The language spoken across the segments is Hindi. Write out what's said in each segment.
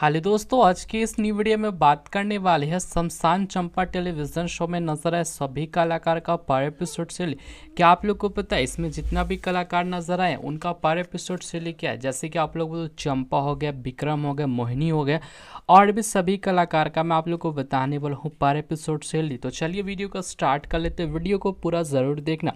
हाल दोस्तों आज की इस न्यू वीडियो में बात करने वाले हैं शमशान चंपा टेलीविजन शो में नजर आए सभी कलाकार का पर एपिसोड से क्या आप लोग को पता है इसमें जितना भी कलाकार नजर आए उनका पर एपिसोड से ले क्या है जैसे कि आप लोग तो चंपा हो गया विक्रम हो गया मोहिनी हो गया और भी सभी कलाकार का मैं आप लोग को बताने वाला हूँ पर एपिसोड से तो चलिए वीडियो का स्टार्ट कर लेते हैं वीडियो को पूरा ज़रूर देखना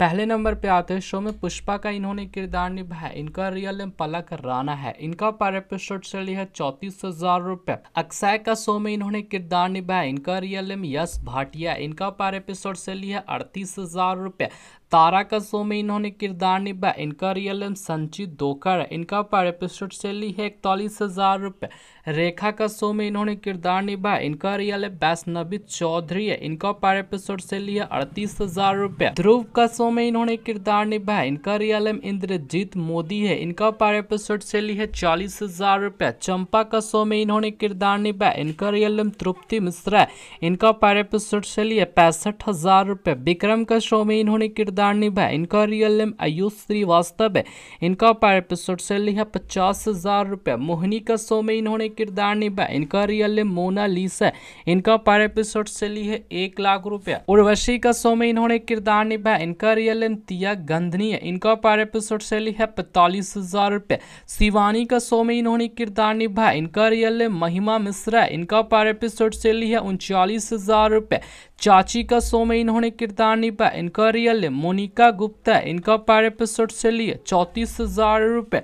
पहले नंबर पे आते हैं शो में पुष्पा का इन्होंने किरदार निभाया इनका रियल नेम पलक राना है इनका पर एपिसोड से लिया है चौथा चौंतीस हजार रूपए अक्षय का शो में इन्होंने किरदार निभाया इनका रियल नेम यश भाटिया इनका पर एपिसोड से लिया अड़तीस हजार रूपए तारा का शो में इन्होंने किरदार निभाया इनका रियल नेम संचित दोकर है इनका पर एपिसोड सैलरी है इकतालीस हज़ार रुपये रेखा का शो में इन्होंने किरदार निभाया इनका रियल है वैष्णवी चौधरी है इनका पर एपिसोड सैलरी है अड़तीस हज़ार रुपये ध्रुव का शो में इन्होंने किरदार निभाया इनका रियल नेम इंद्रजीत मोदी है इनका पर एपिसोड सैलरी है चालीस हज़ार रुपये चंपा का शो में इन्होंने किरदार निभाया इनका रियल नेम तृप्ति मिश्रा है इनका पर एपिसोड सैलरी है पैंसठ हज़ार रुपये विक्रम का शो में इन्होंने किरदार दानिब है इनका रियल नेम आयुष श्रीवास्तव है इनका पर एपिसोड सैलरी है पचास हज़ार रुपया मोहिनी का शो में इन्होंने किरदार निभाया इनका रियल नेम मोना लीसा है इनका पर एपिसोड सैलरी है एक लाख रुपया उर्वशी का शो में इन्होंने किरदार निभाया इनका रियल नेम तिया गंधनी है इनका पर एपिसोड सैलरी है पैतालीस हज़ार रुपये शिवानी का शो में इन्होंने किरदार निभाया इनका रियल नेम महिमा मिश्रा इनका पर एपिसोड सैलरी है उनचालीस हज़ार रुपये चाची का शो में इन्होंने किरदार निभाया इनका रियल नेम मोनिका गुप्ता इनका पर एपिसोड से लिए चौंतीस हजार रुपये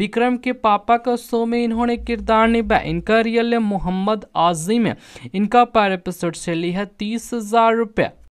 विक्रम के पापा का शो में इन्होंने किरदार निभाया इनका रियल है मोहम्मद आजिम है इनका पर एपिसोड से लिए है तीस हजार रुपये